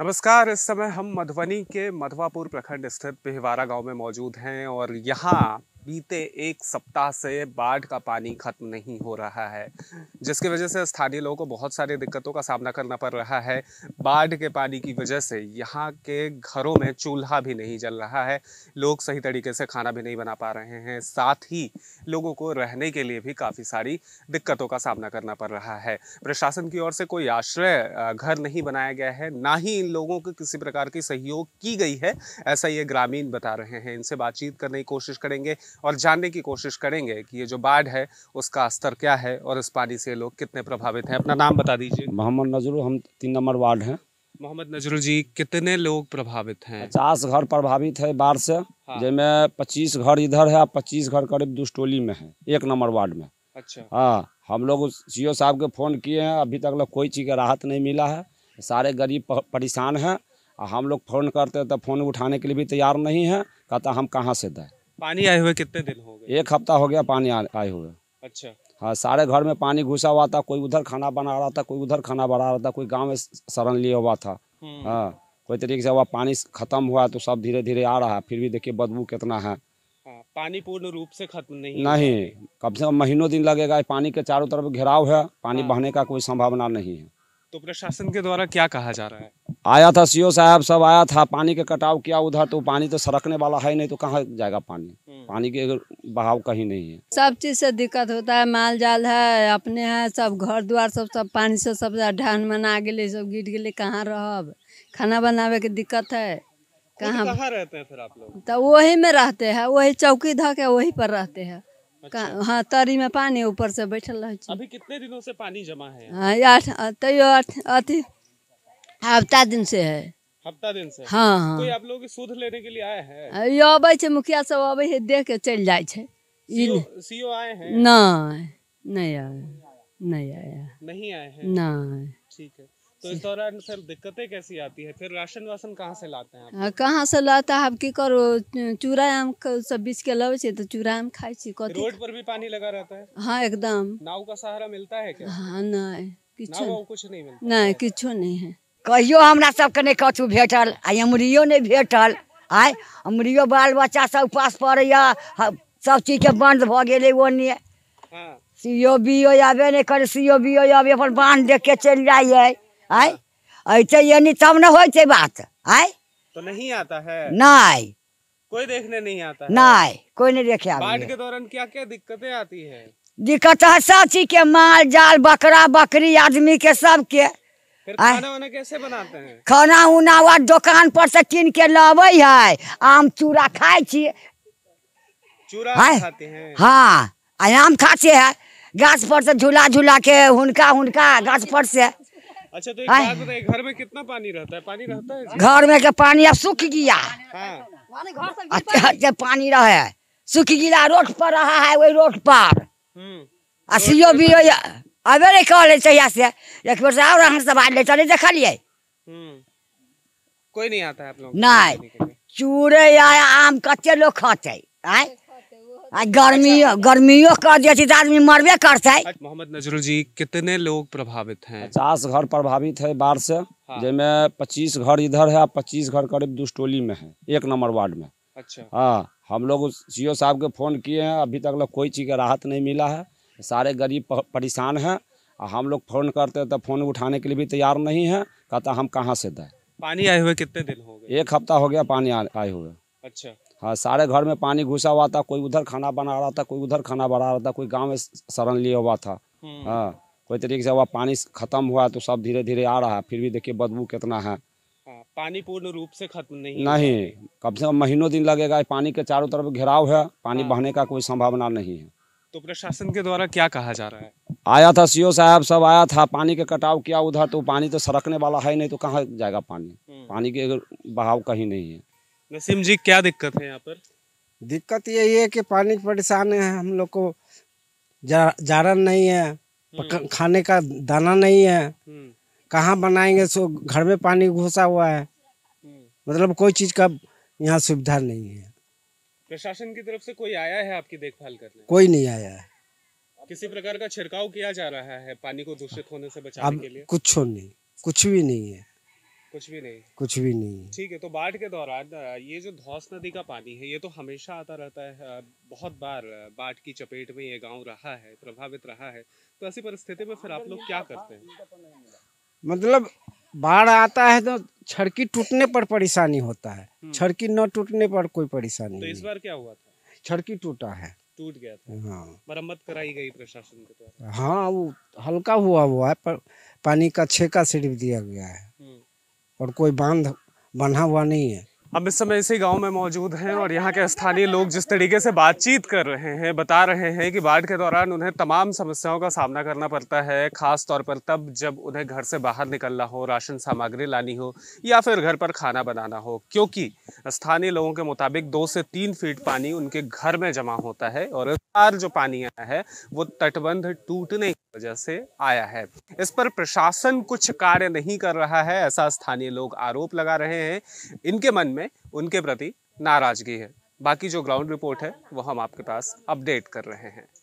नमस्कार इस समय हम मधुबनी के मधवापुर प्रखंड स्थित पिहवारा गांव में मौजूद हैं और यहाँ बीते एक सप्ताह से बाढ़ का पानी खत्म नहीं हो रहा है जिसकी वजह से स्थानीय लोगों को बहुत सारी दिक्कतों का सामना करना पड़ रहा है बाढ़ के पानी की वजह से यहाँ के घरों में चूल्हा भी नहीं जल रहा है लोग सही तरीके से खाना भी नहीं बना पा रहे हैं साथ ही लोगों को रहने के लिए भी काफ़ी सारी दिक्कतों का सामना करना पड़ रहा है प्रशासन की ओर से कोई आश्रय घर नहीं बनाया गया है ना ही इन लोगों को किसी प्रकार की सहयोग की गई है ऐसा ये ग्रामीण बता रहे हैं इनसे बातचीत करने की कोशिश करेंगे और जानने की कोशिश करेंगे कि ये जो बाढ़ है उसका स्तर क्या है और इस पानी से लोग कितने प्रभावित हैं अपना नाम बता दीजिए मोहम्मद नजरुल हम तीन नंबर वार्ड हैं मोहम्मद नजरुल जी कितने लोग प्रभावित हैं पचास घर प्रभावित है बाढ़ से हाँ। जिसमें पच्चीस घर इधर है पच्चीस घर करीब दुष्टोली में है एक नंबर वार्ड में अच्छा हाँ हम लोग सी साहब के फ़ोन किए हैं अभी तक लोग कोई चीज़ का राहत नहीं मिला है सारे गरीब परेशान हैं हम लोग फ़ोन करते हैं तो फ़ोन उठाने के लिए भी तैयार नहीं है कहता हम कहाँ से दें पानी आए हुए कितने दिन हो गए एक हफ्ता हो गया पानी आए हुए अच्छा हाँ सारे घर में पानी घुसा हुआ था कोई उधर खाना बना रहा था कोई उधर खाना बना रहा था कोई गाँव में शरण लिया हुआ था हम्म। हाँ कोई तरीके से हुआ पानी खत्म हुआ तो सब धीरे धीरे आ रहा है फिर भी देखिए बदबू कितना है हाँ, पानी पूर्ण रूप से खत्म नहीं नहीं कम से कम महीनों दिन लगेगा पानी के चारों तरफ घेराव है पानी हाँ। बहने का कोई संभावना नहीं है तो प्रशासन के द्वारा क्या कहा जा रहा है आया था सीओ साहब सब आया था पानी के कटाव किया उधर तो पानी तो सरकने वाला है नहीं तो कहाँ जाएगा पानी हम्म। पानी के बहाव कहीं नहीं है सब चीज से दिक्कत होता है माल जाल है अपने है सब घर द्वार सब सब पानी से सब ढान मना गए सब गिर गए कहाँ रह खाना बनावे के दिक्कत है कहाँ कहाँ रहते हैं फिर आप लोग तो वही में रहते हैं वही चौकी धक है वही पर रहते हैं अच्छा। हाँ तरी में पानी ऊपर से बैठल रहे अभी कितने दिनों से पानी जमा है हाँ आठ तैयो अथी हफ्ता दिन से है हफ्ता दिन से हाँ हाँ कोई आप लोग सुध लेने के लिए आए हैं यो अबै मुखिया सब अब देख के चल जाय छै सीओ आए हैं नहीं नहीं नहीं आया नहीं आए हैं नहीं ठीक है तो इस दौरान फिर दिक्कतें कैसी आती है फिर राशन वासन कहाँ से लाते हैं हाँ कहाँ से लाता है अब की करो चूरा आम सब बीच के लवे तो चूरा आम खाए छी रोड पर भी पानी लगा रहता है हाँ एकदम नाव का सहारा मिलता है क्या हाँ नहीं कुछ नहीं मिलता नहीं किछो नहीं है कहियो हमरा सबके नहीं कछु भेटल आई अमरियो नहीं भेटल आइ अमरियो बाल बच्चा सब उपास पड़े सब चीज चीजके बन्द भऽ गेलै ओन्ने सीओ बी ओ आबे नहि करे सीओ बी ओ आबे अपन बांध दे के चलि जाइए आइ ऐसे यानी तब न होइ छै बात आइ तो नहीं आता है नहीं कोई देखने नहीं आता नहीं कोई नहीं देखे बाढ़ के दौरान क्या क्या दिक्कतें आती है दिक्कत है सब चीज के माल जाल बकरा बकरी आदमी के सबके खाना उना वा दुकान पर से किन के लावे है आम चूरा खाए छिए चूरा खाते हैं हाँ आम खाते हैं गाछ पर से झूला झूला के हुनका हुनका गाछ पर से अच्छा तो एक बात बताइए घर में कितना पानी रहता है पानी रहता है घर में के पानी अब सूख गया हाँ। अच्छा, पानी रहे सूख गया रोड पर रहा है वही रोड पर हम्म। सीओ बी अबे नहीं कह ले चाहिए से एक बेर आओ और हम आ ले चले देख देखलिए हम्म। कोई नहीं आता आप लोग नहीं चूरे या आम कच्चे लोग खाते आए आज गर्मी गर्मियों कर दिया चीज आदमी मरबे करते मोहम्मद नजरुल जी कितने लोग प्रभावित हैं पचास घर प्रभावित है बाढ़ से हाँ। जिसमें पच्चीस घर इधर है पच्चीस घर करीब दुष्टोली में है एक नंबर वार्ड में अच्छा हाँ हम लोग सी साहब के फोन किए हैं अभी तक लोग कोई चीज का राहत नहीं मिला है सारे गरीब परेशान हैं और हम लोग फ़ोन करते हैं तो फ़ोन उठाने के लिए भी तैयार नहीं है कहता हम कहाँ से दें पानी आए हुए कितने दिन हो गए एक हफ्ता हो गया पानी आए हुए अच्छा हाँ सारे घर में पानी घुसा हुआ था कोई उधर खाना बना रहा था कोई उधर खाना बना रहा था कोई गांव में शरण लिया हुआ था हम्म। हाँ कोई तरीके से हुआ पानी खत्म हुआ तो सब धीरे धीरे आ रहा है फिर भी देखिए बदबू कितना है हाँ, पानी पूर्ण रूप से खत्म नहीं नहीं कम से कम महीनों दिन लगेगा पानी के चारों तरफ घेराव है पानी हाँ। बहने का कोई संभावना नहीं है तो प्रशासन के द्वारा क्या कहा जा रहा है आया था सीओ साहब सब आया था पानी के कटाव किया उधर तो पानी तो सरकने वाला है नहीं तो कहाँ जाएगा पानी हम्म। पानी के बहाव कहीं नहीं है नसीम जी क्या दिक्कत है यहाँ पर दिक्कत यही है कि पानी की परेशान है हम लोग को जारन नहीं है हम्म। खाने का दाना नहीं है हम्म। कहाँ बनाएंगे सो घर में पानी घुसा हुआ है मतलब कोई चीज़ का यहाँ सुविधा नहीं है प्रशासन की तरफ से कोई आया है आपकी देखभाल करने कोई नहीं आया है किसी प्रकार का छिड़काव किया जा रहा है पानी को दूषित होने से बचाने के लिए कुछ नहीं कुछ भी नहीं है कुछ भी नहीं कुछ भी नहीं ठीक है तो बाढ़ के दौरान ये जो धौस नदी का पानी है ये तो हमेशा आता रहता है बहुत बार बाढ़ की चपेट में ये गाँव रहा है प्रभावित रहा है तो ऐसी परिस्थिति में फिर आप लोग क्या करते हैं मतलब बाढ़ आता है तो छड़की टूटने पर परेशानी होता है हम्म। छड़की न टूटने पर कोई परेशानी तो इस बार क्या हुआ था छड़की टूटा है टूट गया था हाँ मरम्मत कराई गई प्रशासन के द्वारा हाँ वो हल्का हुआ हुआ है पर पानी का छेका सिर्फ दिया गया है हम्म। और कोई बांध बंधा हुआ नहीं है हम इस समय इसी गांव में मौजूद हैं और यहाँ के स्थानीय लोग जिस तरीके से बातचीत कर रहे हैं बता रहे हैं कि बाढ़ के दौरान उन्हें तमाम समस्याओं का सामना करना पड़ता है खास तौर पर तब जब उन्हें घर से बाहर निकलना हो राशन सामग्री लानी हो या फिर घर पर खाना बनाना हो क्योंकि स्थानीय लोगों के मुताबिक दो से तीन फीट पानी उनके घर में जमा होता है और इस बार जो पानी आया है वो तटबंध टूटने वजह से आया है इस पर प्रशासन कुछ कार्य नहीं कर रहा है ऐसा स्थानीय लोग आरोप लगा रहे हैं इनके मन में उनके प्रति नाराजगी है बाकी जो ग्राउंड रिपोर्ट है वो हम आपके पास अपडेट कर रहे हैं